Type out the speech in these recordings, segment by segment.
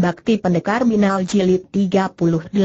Bakti Pendekar Binal Jilid 38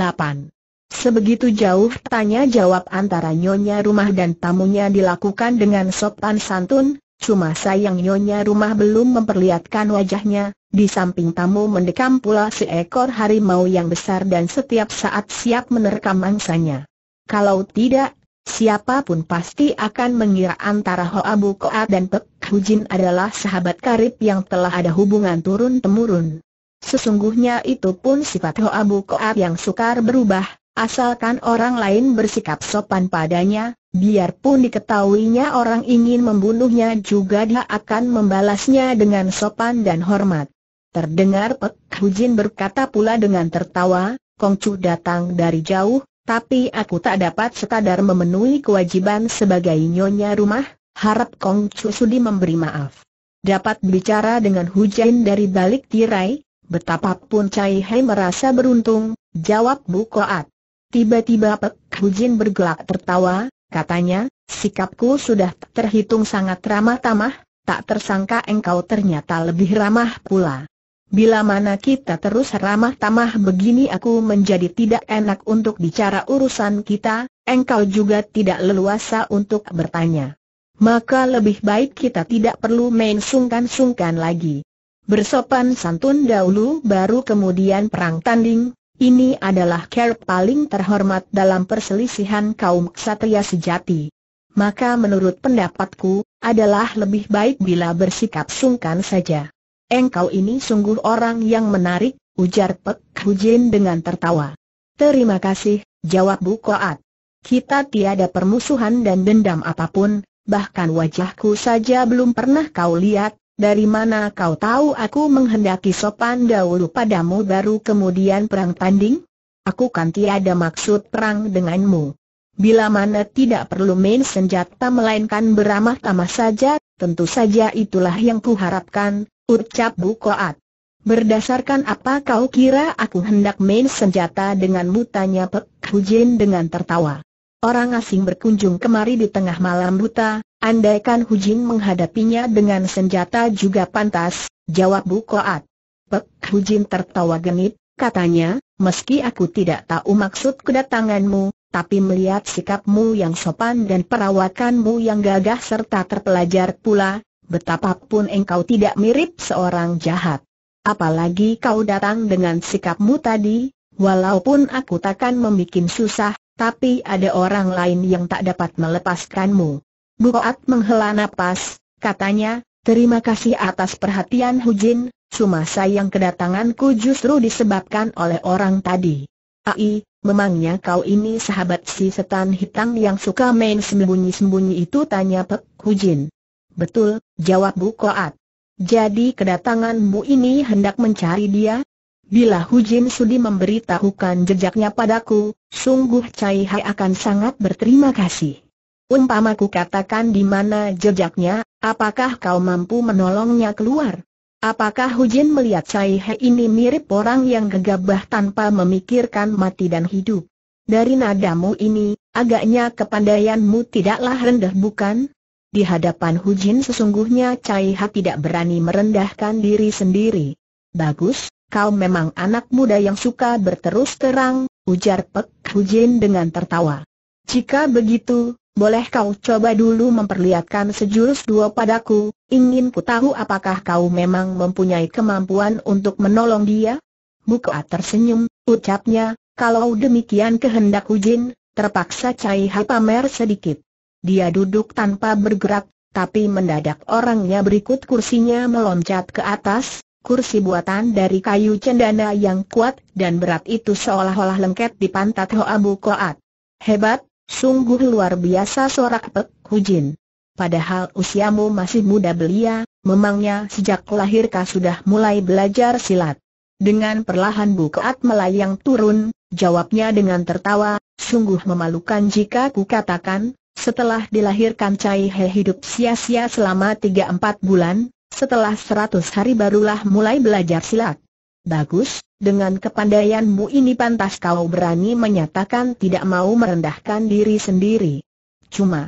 Sebegitu jauh tanya jawab antara nyonya rumah dan tamunya dilakukan dengan sopan santun, cuma sayang nyonya rumah belum memperlihatkan wajahnya, di samping tamu mendekam pula seekor harimau yang besar dan setiap saat siap menerkam mangsanya. Kalau tidak, siapapun pasti akan mengira antara Hoa Bukoa dan Pek Hujin adalah sahabat karib yang telah ada hubungan turun-temurun. Sesungguhnya itu pun sifat Hoa Bukoab yang sukar berubah, asalkan orang lain bersikap sopan padanya, biarpun diketahuinya orang ingin membunuhnya juga dia akan membalasnya dengan sopan dan hormat. Terdengar Pek Hujin berkata pula dengan tertawa, Kong Chu datang dari jauh, tapi aku tak dapat sekadar memenuhi kewajiban sebagai nyonya rumah, harap Kong Chu sudi memberi maaf. Dapat bicara dengan Jin dari balik tirai, Betapapun Cai Hei merasa beruntung, jawab Bu Koat. Tiba-tiba Pek Hujin bergelak tertawa, katanya, sikapku sudah terhitung sangat ramah tamah, tak tersangka engkau ternyata lebih ramah pula. Bila mana kita terus ramah tamah begini aku menjadi tidak enak untuk bicara urusan kita, engkau juga tidak leluasa untuk bertanya. Maka lebih baik kita tidak perlu main sungkan-sungkan lagi. Bersopan santun dahulu baru kemudian perang tanding, ini adalah care paling terhormat dalam perselisihan kaum ksatria sejati. Maka menurut pendapatku, adalah lebih baik bila bersikap sungkan saja. Engkau ini sungguh orang yang menarik, ujar Pek Hujin dengan tertawa. Terima kasih, jawab Bu Koat. Kita tiada permusuhan dan dendam apapun, bahkan wajahku saja belum pernah kau lihat, dari mana kau tahu aku menghendaki sopan dahulu padamu baru kemudian perang tanding? Aku kan tiada maksud perang denganmu. Bila mana tidak perlu main senjata melainkan beramah tamah saja, tentu saja itulah yang kuharapkan, ucap Bu Koat. Berdasarkan apa kau kira aku hendak main senjata denganmu tanya Pek Hujin dengan tertawa. Orang asing berkunjung kemari di tengah malam buta, Andaikan Hujin menghadapinya dengan senjata juga pantas, jawab Bu Koat. Pek Hujin tertawa genit, katanya, meski aku tidak tahu maksud kedatanganmu, tapi melihat sikapmu yang sopan dan perawakanmu yang gagah serta terpelajar pula, betapapun engkau tidak mirip seorang jahat. Apalagi kau datang dengan sikapmu tadi, walaupun aku takkan membuat susah, tapi ada orang lain yang tak dapat melepaskanmu. Buat menghela nafas. katanya, terima kasih atas perhatian Hujin, cuma sayang kedatanganku justru disebabkan oleh orang tadi. Ai, memangnya kau ini sahabat si setan hitam yang suka main sembunyi-sembunyi itu tanya Pek Hujin. Betul, jawab Bu Koat. Jadi kedatanganmu ini hendak mencari dia? Bila Hujin sudi memberitahukan jejaknya padaku, sungguh Cai Hai akan sangat berterima kasih. Umpamaku katakan di mana jejaknya, apakah kau mampu menolongnya keluar? Apakah Hujin melihat Cai He ini mirip orang yang gegabah tanpa memikirkan mati dan hidup? Dari nadamu ini, agaknya kepandaianmu tidaklah rendah bukan? Di hadapan Hujin sesungguhnya Cai He tidak berani merendahkan diri sendiri. Bagus, kau memang anak muda yang suka berterus terang, ujar Pek Hujin dengan tertawa. Jika begitu, boleh kau coba dulu memperlihatkan sejurus dua padaku, ingin ku tahu apakah kau memang mempunyai kemampuan untuk menolong dia? Buka tersenyum, ucapnya, kalau demikian kehendak Ujin, terpaksa Cai Ha pamer sedikit. Dia duduk tanpa bergerak, tapi mendadak orangnya berikut kursinya meloncat ke atas, kursi buatan dari kayu cendana yang kuat dan berat itu seolah-olah lengket di pantat Hoa Bukoat. Hebat, Sungguh luar biasa sorak Pek Hujin. Padahal usiamu masih muda belia, memangnya sejak lahirkah sudah mulai belajar silat. Dengan perlahan Bukaat melayang turun, jawabnya dengan tertawa, sungguh memalukan jika ku katakan, setelah dilahirkan Cai He hidup sia-sia selama 3-4 bulan, setelah 100 hari barulah mulai belajar silat. Bagus, dengan kepandaianmu ini pantas kau berani menyatakan tidak mau merendahkan diri sendiri. Cuma,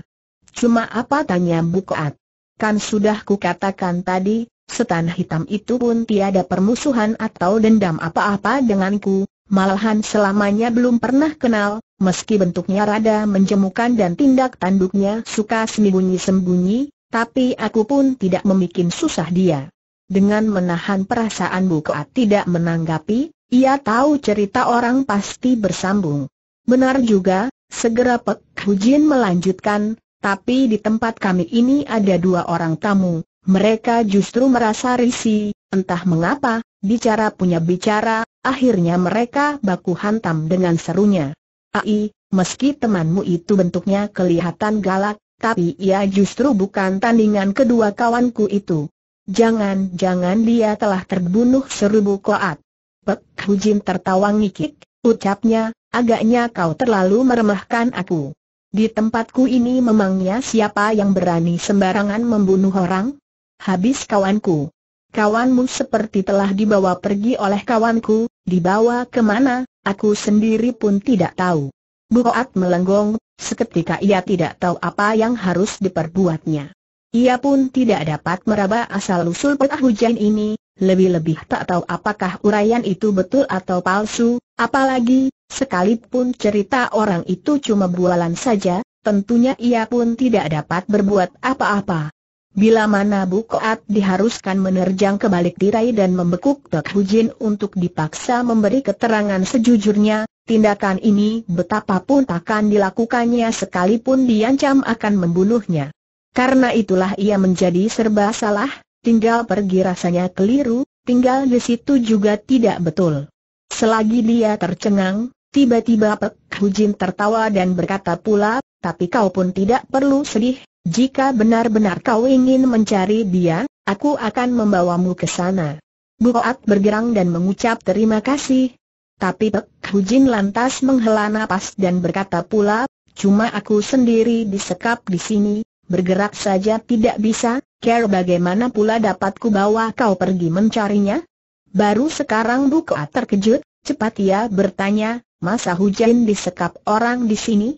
cuma apa tanya Bukoat? Kan sudah kukatakan tadi, setan hitam itu pun tiada permusuhan atau dendam apa-apa denganku, malahan selamanya belum pernah kenal, meski bentuknya rada menjemukan dan tindak tanduknya suka sembunyi-sembunyi, tapi aku pun tidak memikin susah dia. Dengan menahan perasaan Bukoat tidak menanggapi, ia tahu cerita orang pasti bersambung. Benar juga, segera Pek Hujin melanjutkan, tapi di tempat kami ini ada dua orang tamu, mereka justru merasa risih, entah mengapa, bicara punya bicara, akhirnya mereka baku hantam dengan serunya. Ai, meski temanmu itu bentuknya kelihatan galak, tapi ia justru bukan tandingan kedua kawanku itu. Jangan-jangan dia telah terbunuh seribu koat. Pek Hujin tertawa ngikik, ucapnya, agaknya kau terlalu meremehkan aku. Di tempatku ini memangnya siapa yang berani sembarangan membunuh orang? Habis kawanku. Kawanmu seperti telah dibawa pergi oleh kawanku, dibawa kemana, aku sendiri pun tidak tahu. Koat melenggong, seketika ia tidak tahu apa yang harus diperbuatnya. Ia pun tidak dapat meraba asal-usul petah hujan ini, lebih-lebih tak tahu apakah uraian itu betul atau palsu, apalagi, sekalipun cerita orang itu cuma bualan saja, tentunya ia pun tidak dapat berbuat apa-apa. Bila mana Bukoat diharuskan menerjang ke balik tirai dan membekuk Tok Hujin untuk dipaksa memberi keterangan sejujurnya, tindakan ini betapapun takkan dilakukannya sekalipun diancam akan membunuhnya. Karena itulah ia menjadi serba salah, tinggal pergi rasanya keliru, tinggal di situ juga tidak betul. Selagi dia tercengang, tiba-tiba Pek Hujin tertawa dan berkata pula, tapi kau pun tidak perlu sedih, jika benar-benar kau ingin mencari dia, aku akan membawamu ke sana. Buat bergerang dan mengucap terima kasih. Tapi Pek Hujin lantas menghela nafas dan berkata pula, cuma aku sendiri disekap di sini, Bergerak saja tidak bisa, care bagaimana pula dapat bawa kau pergi mencarinya? Baru sekarang Buka terkejut, cepat ia bertanya, masa hujan disekap orang di sini?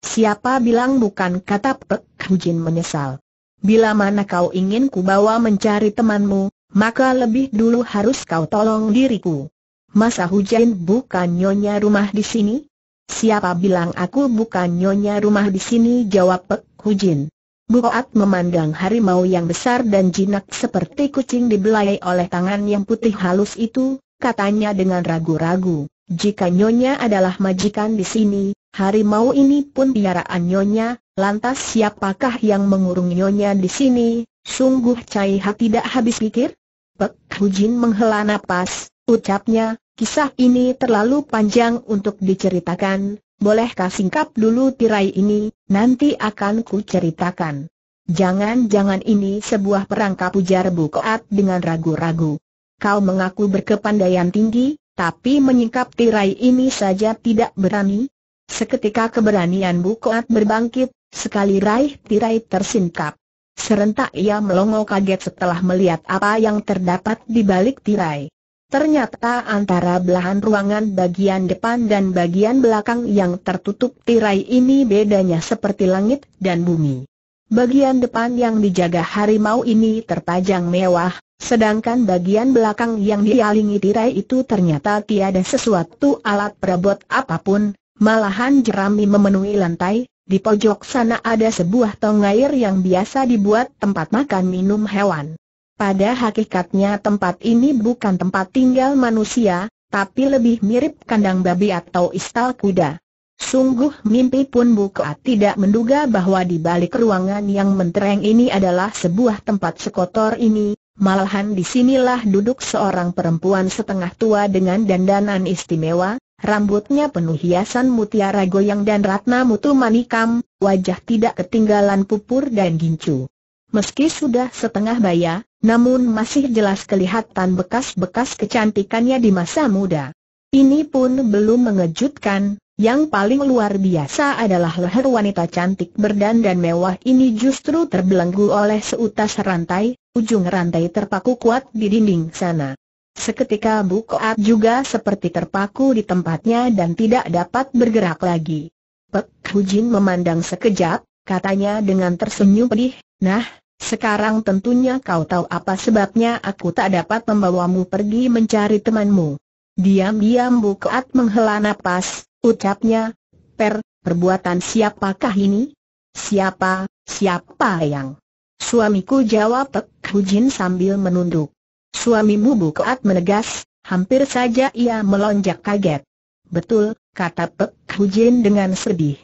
Siapa bilang bukan kata Pek Hujin menyesal. Bila mana kau ingin ku bawa mencari temanmu, maka lebih dulu harus kau tolong diriku. Masa hujan bukan nyonya rumah di sini? Siapa bilang aku bukan nyonya rumah di sini? Jawab Pek Hujin. Buat memandang harimau yang besar dan jinak seperti kucing dibelai oleh tangan yang putih halus itu, katanya dengan ragu-ragu, jika Nyonya adalah majikan di sini, harimau ini pun piaraan Nyonya, lantas siapakah yang mengurung Nyonya di sini? Sungguh Cai Hak tidak habis pikir? Pek Hujin menghela napas, ucapnya, kisah ini terlalu panjang untuk diceritakan, Bolehkah singkap dulu tirai ini, nanti akan ku ceritakan. Jangan-jangan ini sebuah perangkap ujar Bukoat dengan ragu-ragu. Kau mengaku berkepandaian tinggi, tapi menyingkap tirai ini saja tidak berani. Seketika keberanian Bukoat berbangkit, sekali raih tirai tersingkap. Serentak ia melongo kaget setelah melihat apa yang terdapat di balik tirai. Ternyata antara belahan ruangan bagian depan dan bagian belakang yang tertutup tirai ini bedanya seperti langit dan bumi. Bagian depan yang dijaga harimau ini terpajang mewah, sedangkan bagian belakang yang dialingi tirai itu ternyata tiada sesuatu alat perabot apapun, malahan jerami memenuhi lantai, di pojok sana ada sebuah tong air yang biasa dibuat tempat makan minum hewan. Pada hakikatnya tempat ini bukan tempat tinggal manusia, tapi lebih mirip kandang babi atau istal kuda. Sungguh mimpi pun Buka tidak menduga bahwa di balik ruangan yang mentereng ini adalah sebuah tempat sekotor ini, malahan disinilah duduk seorang perempuan setengah tua dengan dandanan istimewa, rambutnya penuh hiasan mutiara goyang dan ratna mutu manikam, wajah tidak ketinggalan pupur dan gincu. Meski sudah setengah bayar namun masih jelas kelihatan bekas-bekas kecantikannya di masa muda. Ini pun belum mengejutkan, yang paling luar biasa adalah leher wanita cantik berdandan mewah ini justru terbelenggu oleh seutas rantai, ujung rantai terpaku kuat di dinding sana. Seketika Bukoat juga seperti terpaku di tempatnya dan tidak dapat bergerak lagi. Pek Hujin memandang sekejap, katanya dengan tersenyum pedih, Nah, sekarang tentunya kau tahu apa sebabnya aku tak dapat membawamu pergi mencari temanmu. Diam-diam Bukaat menghela napas, ucapnya, Per, perbuatan siapakah ini? Siapa, siapa yang? Suamiku jawab Pek Hujin sambil menunduk. Suamimu Bukaat menegas, hampir saja ia melonjak kaget. Betul, kata Pek Hujin dengan sedih.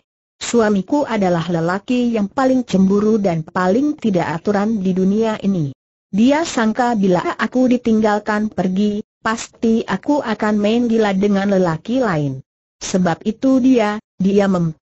Suamiku adalah lelaki yang paling cemburu dan paling tidak aturan di dunia ini. Dia sangka bila aku ditinggalkan pergi, pasti aku akan main gila dengan lelaki lain. Sebab itu dia, dia mem...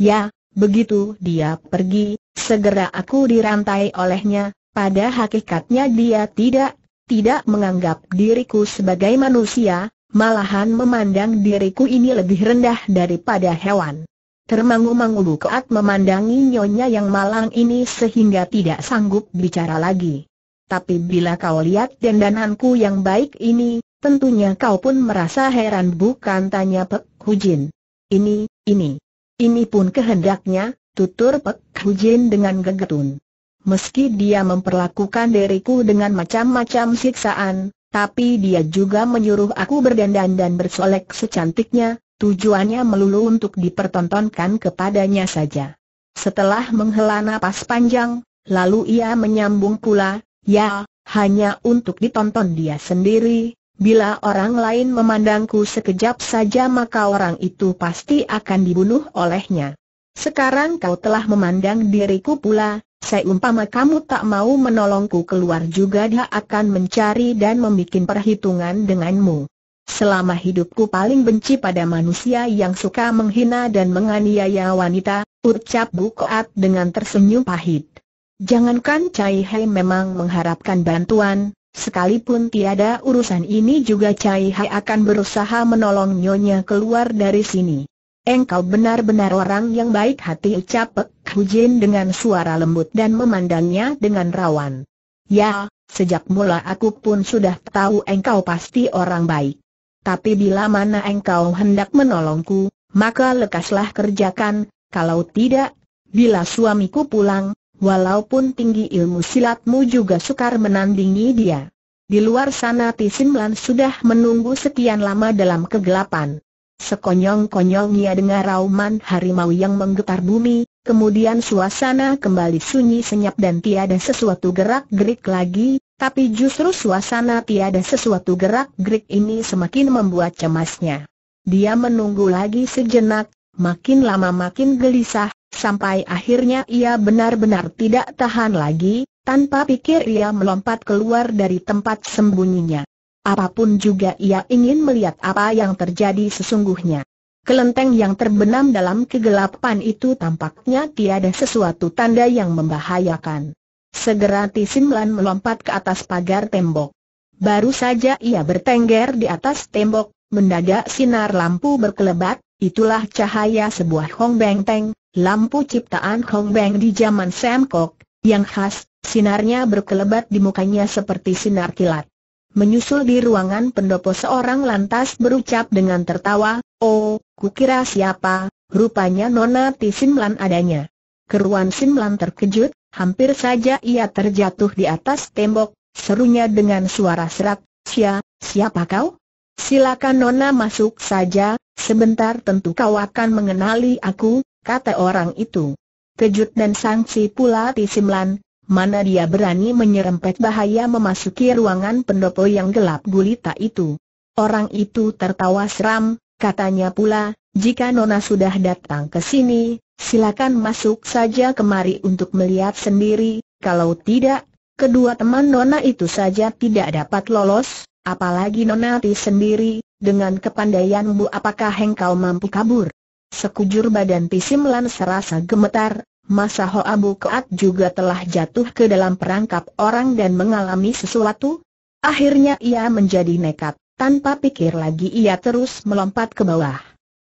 Ya, begitu dia pergi, segera aku dirantai olehnya, pada hakikatnya dia tidak, tidak menganggap diriku sebagai manusia, malahan memandang diriku ini lebih rendah daripada hewan. Termangu-mangu Bukaat memandangi nyonya yang malang ini sehingga tidak sanggup bicara lagi. Tapi bila kau lihat dendananku yang baik ini, tentunya kau pun merasa heran bukan tanya Pek Hujin. Ini, ini. Ini pun kehendaknya, tutur Pek Hujin dengan gegetun. Meski dia memperlakukan diriku dengan macam-macam siksaan, tapi dia juga menyuruh aku berdandan dan bersolek secantiknya, Tujuannya melulu untuk dipertontonkan kepadanya saja. Setelah menghela nafas panjang, lalu ia menyambung pula, ya, hanya untuk ditonton dia sendiri, bila orang lain memandangku sekejap saja maka orang itu pasti akan dibunuh olehnya. Sekarang kau telah memandang diriku pula, saya umpama kamu tak mau menolongku keluar juga dia akan mencari dan membuat perhitungan denganmu. Selama hidupku paling benci pada manusia yang suka menghina dan menganiaya wanita, ucap Bu Koat dengan tersenyum pahit. Jangankan Cai Hai memang mengharapkan bantuan, sekalipun tiada urusan ini juga Cai Hai akan berusaha menolong Nyonya keluar dari sini. Engkau benar-benar orang yang baik hati ucap Pek Hujin dengan suara lembut dan memandangnya dengan rawan. Ya, sejak mula aku pun sudah tahu engkau pasti orang baik tapi bila mana engkau hendak menolongku, maka lekaslah kerjakan, kalau tidak, bila suamiku pulang, walaupun tinggi ilmu silatmu juga sukar menandingi dia. Di luar sana Tisimlan sudah menunggu sekian lama dalam kegelapan. sekonyong konyong ia dengar rauman harimau yang menggetar bumi, kemudian suasana kembali sunyi senyap dan tiada sesuatu gerak-gerik lagi, tapi justru suasana tiada sesuatu gerak-gerik ini semakin membuat cemasnya. Dia menunggu lagi sejenak, makin lama makin gelisah, sampai akhirnya ia benar-benar tidak tahan lagi, tanpa pikir ia melompat keluar dari tempat sembunyinya. Apapun juga ia ingin melihat apa yang terjadi sesungguhnya. Kelenteng yang terbenam dalam kegelapan itu tampaknya tiada sesuatu tanda yang membahayakan. Segera Tisimlan melompat ke atas pagar tembok. Baru saja ia bertengger di atas tembok, mendadak sinar lampu berkelebat, itulah cahaya sebuah Hong Beng Teng, lampu ciptaan Hong Beng di zaman Sam Kok, yang khas, sinarnya berkelebat di mukanya seperti sinar kilat. Menyusul di ruangan pendopo seorang lantas berucap dengan tertawa, Oh, kukira siapa, rupanya Nona Tisimlan adanya. Keruan Simlan terkejut, Hampir saja ia terjatuh di atas tembok, serunya dengan suara serak, Sia, siapa kau? Silakan Nona masuk saja, sebentar tentu kau akan mengenali aku, kata orang itu. Kejut dan sangsi pula Tisimlan, mana dia berani menyerempet bahaya memasuki ruangan pendopo yang gelap gulita itu. Orang itu tertawa seram, katanya pula, jika Nona sudah datang ke sini, silakan masuk saja kemari untuk melihat sendiri, kalau tidak, kedua teman Nona itu saja tidak dapat lolos, apalagi Nona Ti sendiri, dengan kepandaianmu apakah engkau mampu kabur? Sekujur badan Pisimlan serasa gemetar, masa Abu Keat juga telah jatuh ke dalam perangkap orang dan mengalami sesuatu. Akhirnya ia menjadi nekat, tanpa pikir lagi ia terus melompat ke bawah.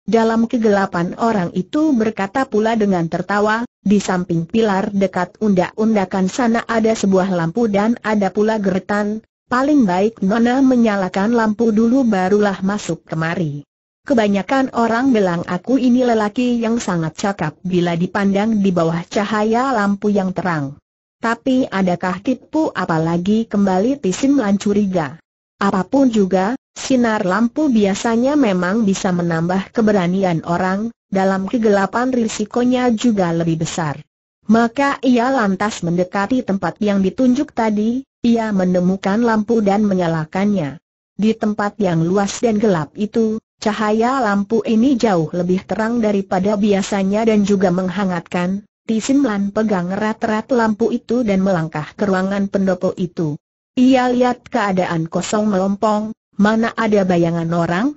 Dalam kegelapan orang itu berkata pula dengan tertawa, di samping pilar dekat undak-undakan sana ada sebuah lampu dan ada pula geretan, paling baik Nona menyalakan lampu dulu barulah masuk kemari. Kebanyakan orang bilang aku ini lelaki yang sangat cakap bila dipandang di bawah cahaya lampu yang terang. Tapi adakah tipu apalagi kembali Tisim lancuriga? Apapun juga, sinar lampu biasanya memang bisa menambah keberanian orang, dalam kegelapan risikonya juga lebih besar. Maka ia lantas mendekati tempat yang ditunjuk tadi, ia menemukan lampu dan menyalakannya. Di tempat yang luas dan gelap itu, cahaya lampu ini jauh lebih terang daripada biasanya dan juga menghangatkan. Tisimlan pegang erat-erat lampu itu dan melangkah ke ruangan pendopo itu. Ia lihat keadaan kosong melompong, mana ada bayangan orang?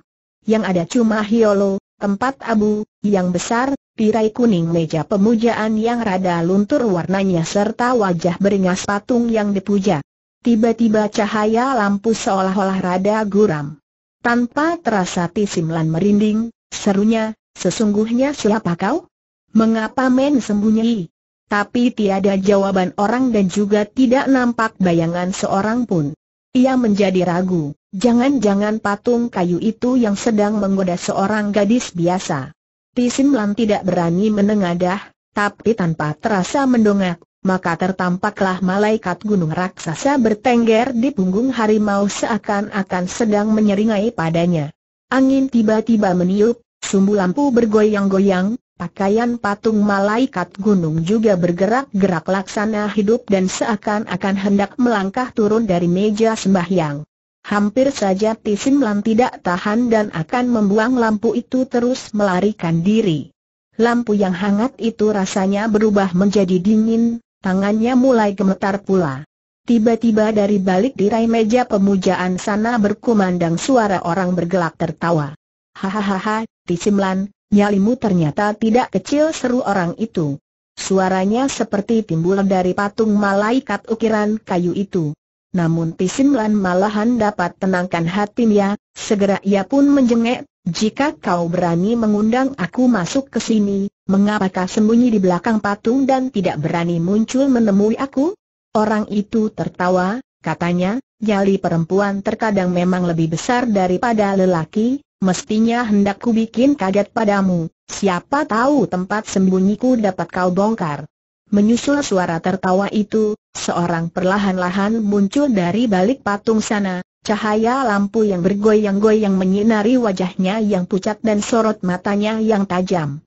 Yang ada cuma hiolo, tempat abu, yang besar, tirai kuning meja pemujaan yang rada luntur warnanya serta wajah beringas patung yang dipuja. Tiba-tiba cahaya lampu seolah-olah rada guram. Tanpa terasa Tisimlan merinding, serunya, sesungguhnya siapa kau? Mengapa men sembunyi? Tapi tiada jawaban orang dan juga tidak nampak bayangan seorang pun. Ia menjadi ragu, jangan-jangan patung kayu itu yang sedang menggoda seorang gadis biasa. Tisimlan tidak berani menengadah, tapi tanpa terasa mendongak, maka tertampaklah malaikat gunung raksasa bertengger di punggung harimau seakan-akan sedang menyeringai padanya. Angin tiba-tiba meniup, sumbu lampu bergoyang-goyang, Pakaian patung malaikat gunung juga bergerak-gerak laksana hidup dan seakan-akan hendak melangkah turun dari meja sembahyang. Hampir saja Tisimlan tidak tahan dan akan membuang lampu itu terus melarikan diri. Lampu yang hangat itu rasanya berubah menjadi dingin, tangannya mulai gemetar pula. Tiba-tiba dari balik tirai meja pemujaan sana berkumandang suara orang bergelak tertawa. Hahaha, Tisimlan, Nyalimu ternyata tidak kecil seru orang itu. Suaranya seperti timbul dari patung malaikat ukiran kayu itu. Namun Pisimlan malahan dapat tenangkan hatinya, segera ia pun menjengek, jika kau berani mengundang aku masuk ke sini, mengapakah sembunyi di belakang patung dan tidak berani muncul menemui aku? Orang itu tertawa, katanya, nyali perempuan terkadang memang lebih besar daripada lelaki, mestinya hendak ku bikin kaget padamu, siapa tahu tempat sembunyiku dapat kau bongkar. Menyusul suara tertawa itu, seorang perlahan-lahan muncul dari balik patung sana, cahaya lampu yang bergoyang-goyang menyinari wajahnya yang pucat dan sorot matanya yang tajam.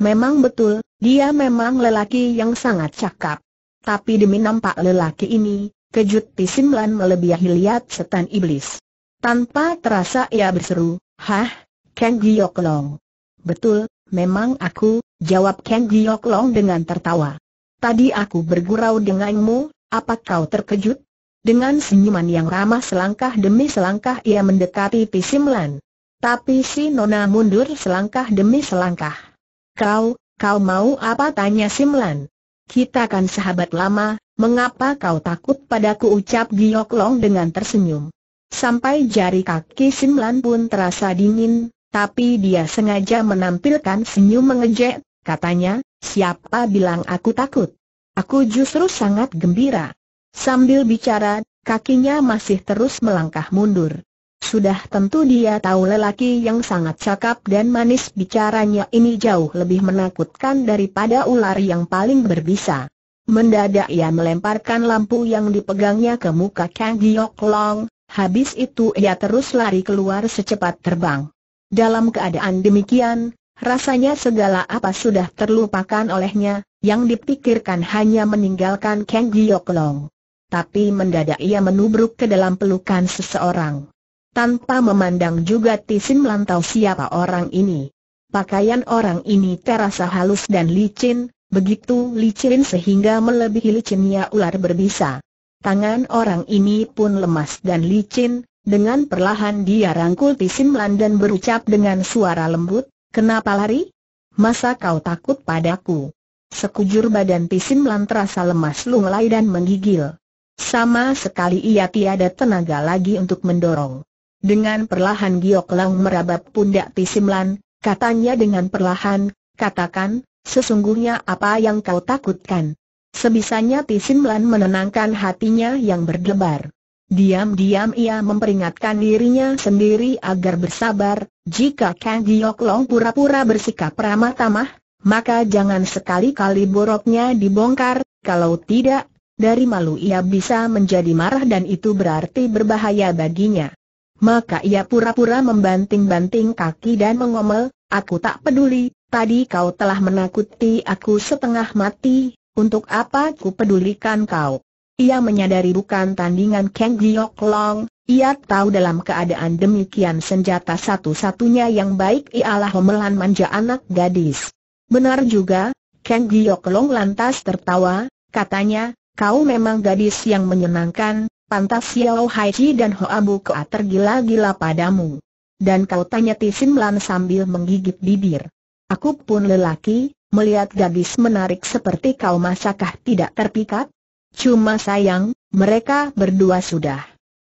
Memang betul, dia memang lelaki yang sangat cakap. Tapi demi nampak lelaki ini, kejut Pisimlan melebihi lihat setan iblis. Tanpa terasa ia berseru, Hah, Kang Long? Betul, memang aku, jawab Kang Long dengan tertawa. Tadi aku bergurau denganmu, apa kau terkejut? Dengan senyuman yang ramah selangkah demi selangkah ia mendekati Pisimlan. Tapi si Nona mundur selangkah demi selangkah. Kau, kau mau apa tanya Simlan? Kita kan sahabat lama, mengapa kau takut padaku ucap Giok Long dengan tersenyum. Sampai jari kaki Simlan pun terasa dingin, tapi dia sengaja menampilkan senyum mengejek, katanya, siapa bilang aku takut? Aku justru sangat gembira. Sambil bicara, kakinya masih terus melangkah mundur. Sudah tentu dia tahu lelaki yang sangat cakap dan manis bicaranya ini jauh lebih menakutkan daripada ular yang paling berbisa. Mendadak ia melemparkan lampu yang dipegangnya ke muka Kang Giok Long, Habis itu ia terus lari keluar secepat terbang. Dalam keadaan demikian, rasanya segala apa sudah terlupakan olehnya, yang dipikirkan hanya meninggalkan Kang Giok Long. Tapi mendadak ia menubruk ke dalam pelukan seseorang. Tanpa memandang juga Tisin melantau siapa orang ini. Pakaian orang ini terasa halus dan licin, begitu licin sehingga melebihi licinnya ular berbisa. Tangan orang ini pun lemas dan licin, dengan perlahan dia rangkul Tisimlan dan berucap dengan suara lembut, Kenapa lari? Masa kau takut padaku? Sekujur badan Tisimlan terasa lemas lunglai dan menggigil. Sama sekali ia tiada tenaga lagi untuk mendorong. Dengan perlahan Giok Lang merabap pundak Tisimlan, katanya dengan perlahan, katakan, sesungguhnya apa yang kau takutkan? Sebisanya Tisin Lan menenangkan hatinya yang berdebar. Diam-diam ia memperingatkan dirinya sendiri agar bersabar, jika Kang Giok Long pura-pura bersikap ramah tamah, maka jangan sekali-kali boroknya dibongkar, kalau tidak, dari malu ia bisa menjadi marah dan itu berarti berbahaya baginya. Maka ia pura-pura membanting-banting kaki dan mengomel, aku tak peduli, tadi kau telah menakuti aku setengah mati, untuk apa ku pedulikan kau? Ia menyadari bukan tandingan Kang Giok Long, ia tahu dalam keadaan demikian senjata satu-satunya yang baik ialah homelan manja anak gadis. Benar juga, Kang Giok Long lantas tertawa, katanya, kau memang gadis yang menyenangkan, pantas Xiao Hai Chi dan Hoa Kua tergila-gila padamu. Dan kau tanya Tisin Lan sambil menggigit bibir. Aku pun lelaki, melihat gadis menarik seperti kau masakah tidak terpikat? Cuma sayang, mereka berdua sudah.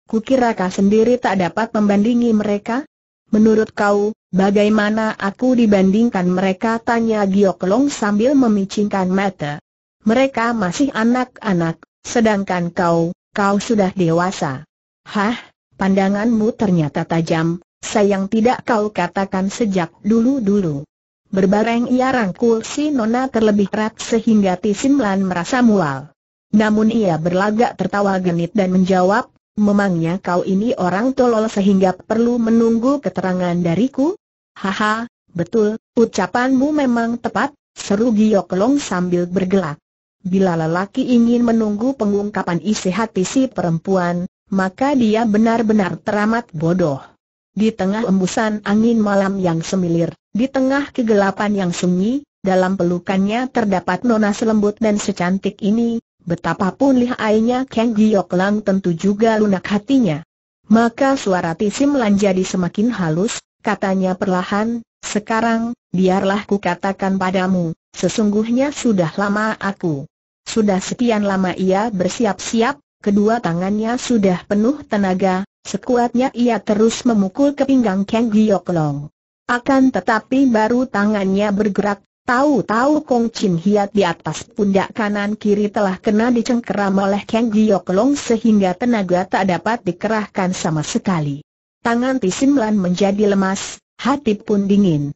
Kukira kau sendiri tak dapat membandingi mereka? Menurut kau, bagaimana aku dibandingkan mereka? Tanya Giok Long sambil memicingkan mata. Mereka masih anak-anak, sedangkan kau, kau sudah dewasa. Hah, pandanganmu ternyata tajam, sayang tidak kau katakan sejak dulu-dulu. Berbareng ia rangkul si Nona terlebih erat sehingga Tisimlan merasa mual. Namun ia berlagak tertawa genit dan menjawab, memangnya kau ini orang tolol sehingga perlu menunggu keterangan dariku? Haha, betul, ucapanmu memang tepat, seru Giok Long sambil bergelak. Bila lelaki ingin menunggu pengungkapan isi hati si perempuan, maka dia benar-benar teramat bodoh. Di tengah embusan angin malam yang semilir, di tengah kegelapan yang sunyi, dalam pelukannya terdapat nona selembut dan secantik ini, betapapun lihainya Kang Giok Lang tentu juga lunak hatinya. Maka suara Tisim Lan jadi semakin halus, katanya perlahan, sekarang, biarlah ku katakan padamu, sesungguhnya sudah lama aku. Sudah sekian lama ia bersiap-siap, kedua tangannya sudah penuh tenaga, Sekuatnya ia terus memukul ke pinggang Kang Giok Long. Akan tetapi baru tangannya bergerak, tahu-tahu Kong Chin Hiat di atas pundak kanan kiri telah kena dicengkeram oleh Kang Giok Long sehingga tenaga tak dapat dikerahkan sama sekali. Tangan Tisim Lan menjadi lemas, hati pun dingin.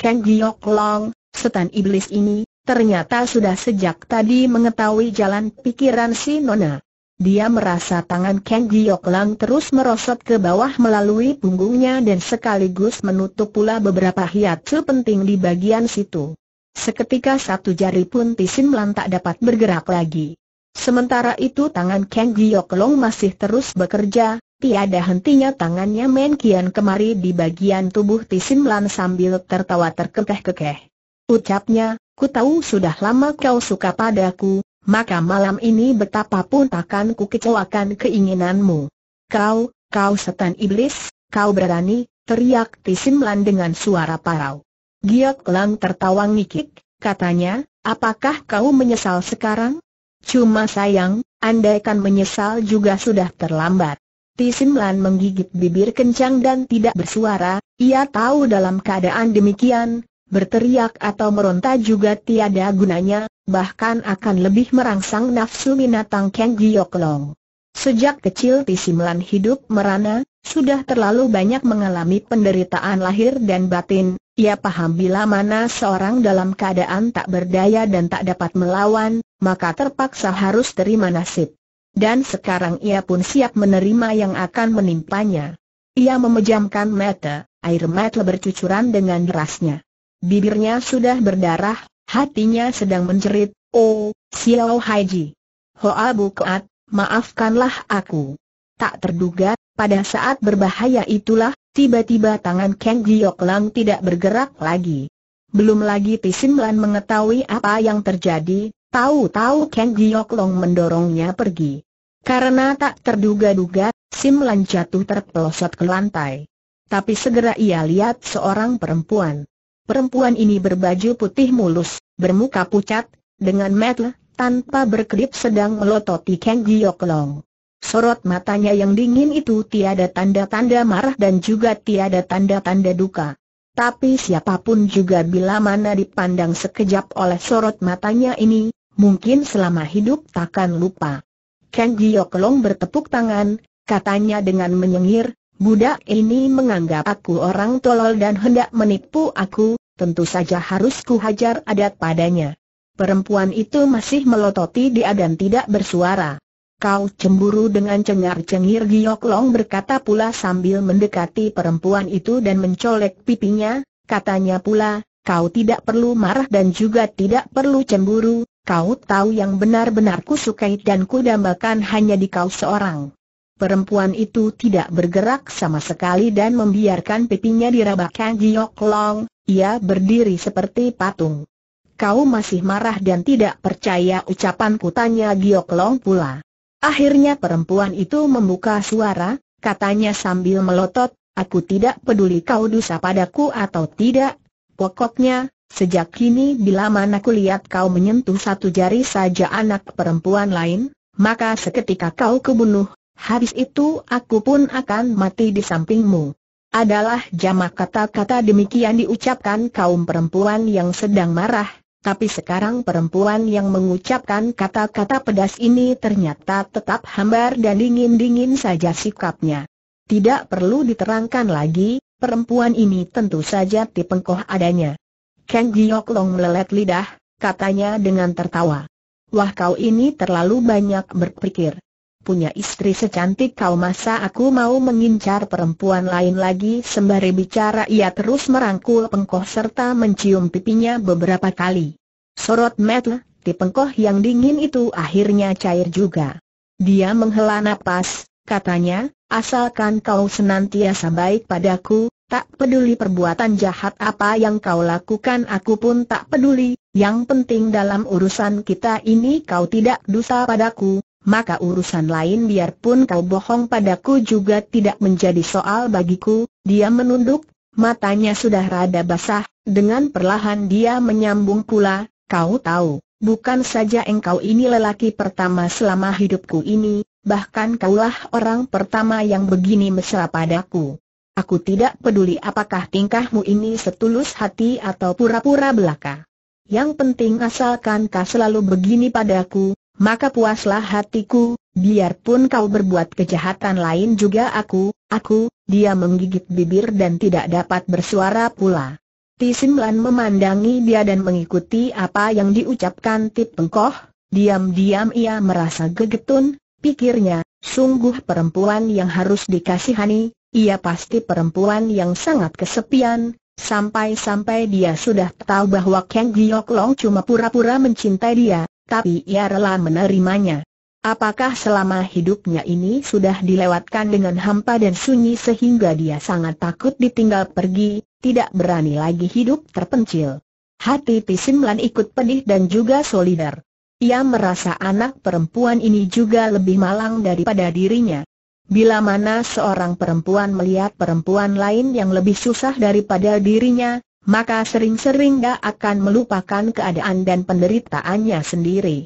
Kang Giok Long, setan iblis ini, ternyata sudah sejak tadi mengetahui jalan pikiran si Nona. Dia merasa tangan Kang Giok Lang terus merosot ke bawah melalui punggungnya dan sekaligus menutup pula beberapa hiatsu penting di bagian situ. Seketika satu jari pun Tisin Lan tak dapat bergerak lagi. Sementara itu tangan Kang Giok Long masih terus bekerja, tiada hentinya tangannya kian kemari di bagian tubuh Tisin Lan sambil tertawa terkekeh-kekeh. Ucapnya, ku tahu sudah lama kau suka padaku, maka malam ini betapapun takanku kecewakan keinginanmu. Kau, kau setan iblis, kau berani, teriak Tisimlan dengan suara parau. Giok Lang tertawa ngikik, katanya, apakah kau menyesal sekarang? Cuma sayang, andaikan menyesal juga sudah terlambat. Tisimlan menggigit bibir kencang dan tidak bersuara, ia tahu dalam keadaan demikian, berteriak atau meronta juga tiada gunanya, bahkan akan lebih merangsang nafsu binatang Kang Gyoklong. Sejak kecil Tisimlan hidup merana, sudah terlalu banyak mengalami penderitaan lahir dan batin, ia paham bila mana seorang dalam keadaan tak berdaya dan tak dapat melawan, maka terpaksa harus terima nasib. Dan sekarang ia pun siap menerima yang akan menimpanya. Ia memejamkan mata, air mata bercucuran dengan derasnya. Bibirnya sudah berdarah, hatinya sedang menjerit, Oh, Xiao Haiji. Hoa Keat, maafkanlah aku. Tak terduga, pada saat berbahaya itulah, tiba-tiba tangan Kang Giok Lang tidak bergerak lagi. Belum lagi Pisim Lan mengetahui apa yang terjadi, tahu-tahu Kang Giok Long mendorongnya pergi. Karena tak terduga-duga, Sim Lan jatuh terpelosot ke lantai. Tapi segera ia lihat seorang perempuan. Perempuan ini berbaju putih mulus, bermuka pucat, dengan metel, tanpa berkedip sedang melototi Kang Gyoklong. Sorot matanya yang dingin itu tiada tanda-tanda marah dan juga tiada tanda-tanda duka. Tapi siapapun juga bila mana dipandang sekejap oleh sorot matanya ini, mungkin selama hidup takkan lupa. Kang Gyoklong bertepuk tangan, katanya dengan menyengir, Budak ini menganggap aku orang tolol dan hendak menipu aku, tentu saja harus kuhajar adat padanya. Perempuan itu masih melototi dia dan tidak bersuara. Kau cemburu dengan cengar-cengir Giok Long berkata pula sambil mendekati perempuan itu dan mencolek pipinya, katanya pula, kau tidak perlu marah dan juga tidak perlu cemburu, kau tahu yang benar-benar kusukai dan kudambakan hanya di kau seorang. Perempuan itu tidak bergerak sama sekali dan membiarkan pipinya diraba Kang Giok Long, ia berdiri seperti patung. Kau masih marah dan tidak percaya ucapan tanya Giok Long pula. Akhirnya perempuan itu membuka suara, katanya sambil melotot, aku tidak peduli kau dosa padaku atau tidak, pokoknya, sejak kini bila mana aku lihat kau menyentuh satu jari saja anak perempuan lain, maka seketika kau kebunuh Habis itu aku pun akan mati di sampingmu. Adalah jamak kata-kata demikian diucapkan kaum perempuan yang sedang marah, tapi sekarang perempuan yang mengucapkan kata-kata pedas ini ternyata tetap hambar dan dingin-dingin saja sikapnya. Tidak perlu diterangkan lagi, perempuan ini tentu saja tipengkoh adanya. Kang Giok Long melelet lidah, katanya dengan tertawa. Wah kau ini terlalu banyak berpikir punya istri secantik kau masa aku mau mengincar perempuan lain lagi sembari bicara ia terus merangkul pengkoh serta mencium pipinya beberapa kali. Sorot metel, di pengkoh yang dingin itu akhirnya cair juga. Dia menghela napas, katanya, asalkan kau senantiasa baik padaku, tak peduli perbuatan jahat apa yang kau lakukan aku pun tak peduli, yang penting dalam urusan kita ini kau tidak dusta padaku, maka urusan lain biarpun kau bohong padaku juga tidak menjadi soal bagiku. Dia menunduk, matanya sudah rada basah, dengan perlahan dia menyambung pula, kau tahu, bukan saja engkau ini lelaki pertama selama hidupku ini, bahkan kaulah orang pertama yang begini mesra padaku. Aku tidak peduli apakah tingkahmu ini setulus hati atau pura-pura belaka. Yang penting asalkan kau selalu begini padaku, maka puaslah hatiku, biarpun kau berbuat kejahatan lain juga aku, aku, dia menggigit bibir dan tidak dapat bersuara pula. Tisimlan memandangi dia dan mengikuti apa yang diucapkan Tip Pengkoh, diam-diam ia merasa gegetun, pikirnya, sungguh perempuan yang harus dikasihani, ia pasti perempuan yang sangat kesepian, sampai-sampai dia sudah tahu bahwa Kang Giok Long cuma pura-pura mencintai dia, tapi ia rela menerimanya. Apakah selama hidupnya ini sudah dilewatkan dengan hampa dan sunyi sehingga dia sangat takut ditinggal pergi, tidak berani lagi hidup terpencil. Hati Pisimlan ikut pedih dan juga solidar. Ia merasa anak perempuan ini juga lebih malang daripada dirinya. Bila mana seorang perempuan melihat perempuan lain yang lebih susah daripada dirinya, maka sering-sering gak akan melupakan keadaan dan penderitaannya sendiri.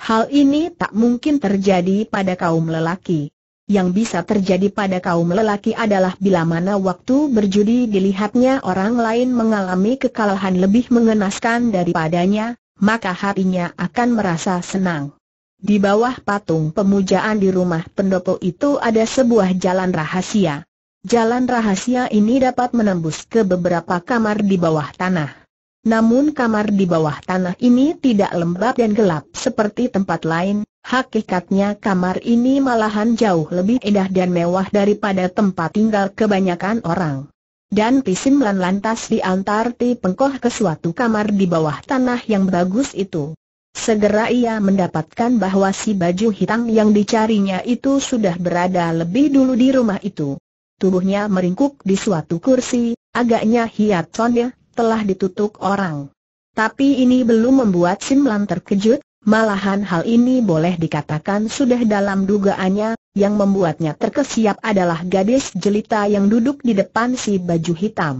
Hal ini tak mungkin terjadi pada kaum lelaki. Yang bisa terjadi pada kaum lelaki adalah bila mana waktu berjudi dilihatnya orang lain mengalami kekalahan lebih mengenaskan daripadanya, maka hatinya akan merasa senang. Di bawah patung pemujaan di rumah pendopo itu ada sebuah jalan rahasia jalan rahasia ini dapat menembus ke beberapa kamar di bawah tanah. Namun kamar di bawah tanah ini tidak lembab dan gelap seperti tempat lain, hakikatnya kamar ini malahan jauh lebih indah dan mewah daripada tempat tinggal kebanyakan orang. Dan Lan lantas diantar Ti Pengkoh ke suatu kamar di bawah tanah yang bagus itu. Segera ia mendapatkan bahwa si baju hitam yang dicarinya itu sudah berada lebih dulu di rumah itu tubuhnya meringkuk di suatu kursi, agaknya hiat sonnya telah ditutup orang. Tapi ini belum membuat Simlan terkejut, malahan hal ini boleh dikatakan sudah dalam dugaannya, yang membuatnya terkesiap adalah gadis jelita yang duduk di depan si baju hitam.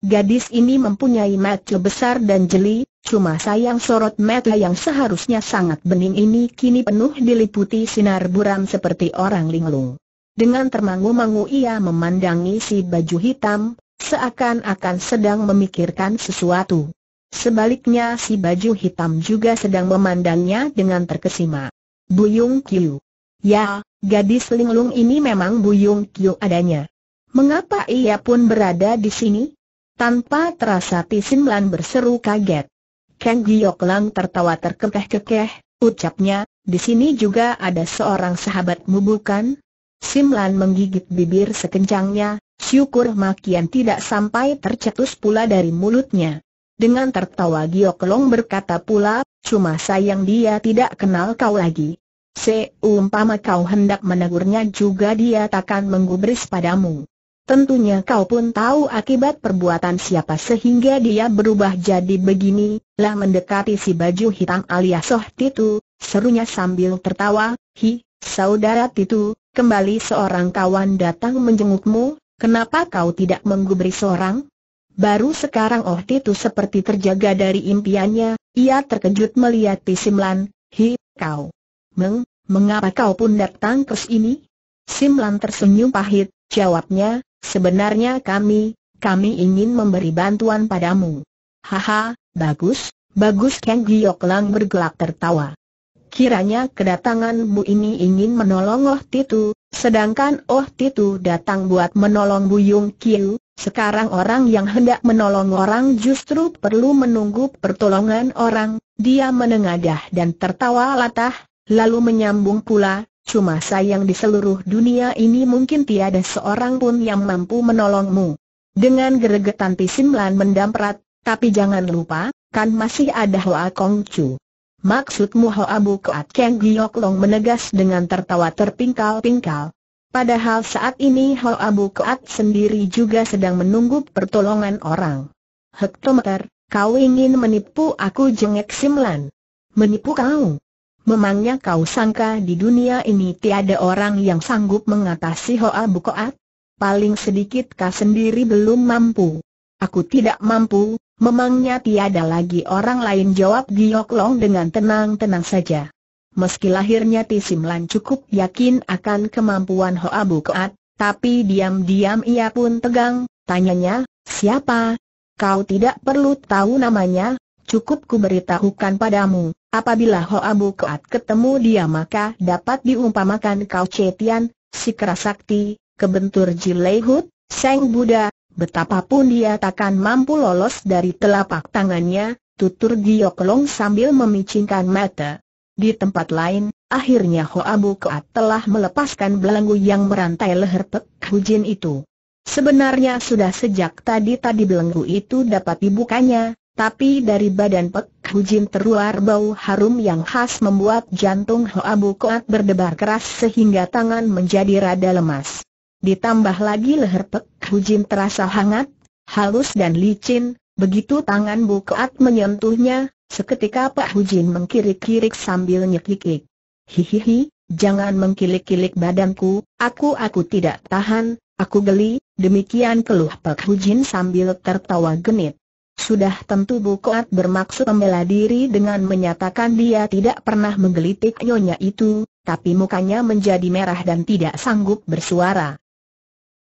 Gadis ini mempunyai mata besar dan jeli, Cuma sayang sorot mata yang seharusnya sangat bening ini kini penuh diliputi sinar buram seperti orang linglung. Dengan termangu-mangu ia memandangi si baju hitam, seakan-akan sedang memikirkan sesuatu. Sebaliknya si baju hitam juga sedang memandangnya dengan terkesima. Buyung Kiu. Ya, gadis linglung ini memang Buyung Kiu adanya. Mengapa ia pun berada di sini? Tanpa terasa Tisin Lan berseru kaget. Kang Giok Lang tertawa terkekeh-kekeh, ucapnya, di sini juga ada seorang sahabatmu bukan? Simlan menggigit bibir sekencangnya, syukur makian tidak sampai tercetus pula dari mulutnya. Dengan tertawa Giok Long berkata pula, cuma sayang dia tidak kenal kau lagi. Seumpama kau hendak menegurnya juga dia takkan menggubris padamu. Tentunya kau pun tahu akibat perbuatan siapa sehingga dia berubah jadi begini, lah mendekati si baju hitam alias Soh Titu, serunya sambil tertawa, hi, saudara Titu, kembali seorang kawan datang menjengukmu, kenapa kau tidak menggubri seorang? Baru sekarang Oh itu seperti terjaga dari impiannya, ia terkejut melihat Simlan. hi, kau. Meng, mengapa kau pun datang ke sini? Simlan tersenyum pahit, jawabnya, sebenarnya kami, kami ingin memberi bantuan padamu. Haha, bagus, bagus Kang Giok Lang bergelak tertawa. Kiranya kedatanganmu ini ingin menolong Oh Titu, sedangkan Oh Titu datang buat menolong Buyung Kiu, sekarang orang yang hendak menolong orang justru perlu menunggu pertolongan orang, dia menengadah dan tertawa latah, lalu menyambung pula, cuma sayang di seluruh dunia ini mungkin tiada seorang pun yang mampu menolongmu. Dengan geregetan Pisimlan mendamprat, tapi jangan lupa, kan masih ada Hoa Kong Chu. Maksudmu Hoa Keat Keng Giok Long menegas dengan tertawa terpingkal-pingkal. Padahal saat ini Hoa Keat sendiri juga sedang menunggu pertolongan orang. Hektometer, kau ingin menipu aku jengek Simlan. Menipu kau? Memangnya kau sangka di dunia ini tiada orang yang sanggup mengatasi Hoa Keat? Paling sedikit kau sendiri belum mampu. Aku tidak mampu, Memangnya tiada lagi orang lain jawab Giok Long dengan tenang-tenang saja. Meski lahirnya Tisimlan cukup yakin akan kemampuan Hoa Koat, tapi diam-diam ia pun tegang, tanyanya, siapa? Kau tidak perlu tahu namanya, cukup ku beritahukan padamu, apabila Hoa Koat ketemu dia maka dapat diumpamakan kau Cetian, si kerasakti, kebentur Jilehut, Seng Buddha, Betapapun dia takkan mampu lolos dari telapak tangannya, tutur Giok Long sambil memicingkan mata. Di tempat lain, akhirnya Hoa Bukoat telah melepaskan belenggu yang merantai leher Pek Hujin itu. Sebenarnya sudah sejak tadi tadi belenggu itu dapat dibukanya, tapi dari badan Pek Hujin terluar bau harum yang khas membuat jantung Hoa Bukoat berdebar keras sehingga tangan menjadi rada lemas ditambah lagi leher Pek Hujin terasa hangat, halus dan licin, begitu tangan bu Keat menyentuhnya, seketika Pak Hujin mengkirik-kirik sambil nyekikik. Hihihi, jangan mengkilik-kilik badanku, aku-aku tidak tahan, aku geli, demikian keluh Pak Hujin sambil tertawa genit. Sudah tentu bu koat bermaksud membela diri dengan menyatakan dia tidak pernah menggelitik nyonya itu, tapi mukanya menjadi merah dan tidak sanggup bersuara.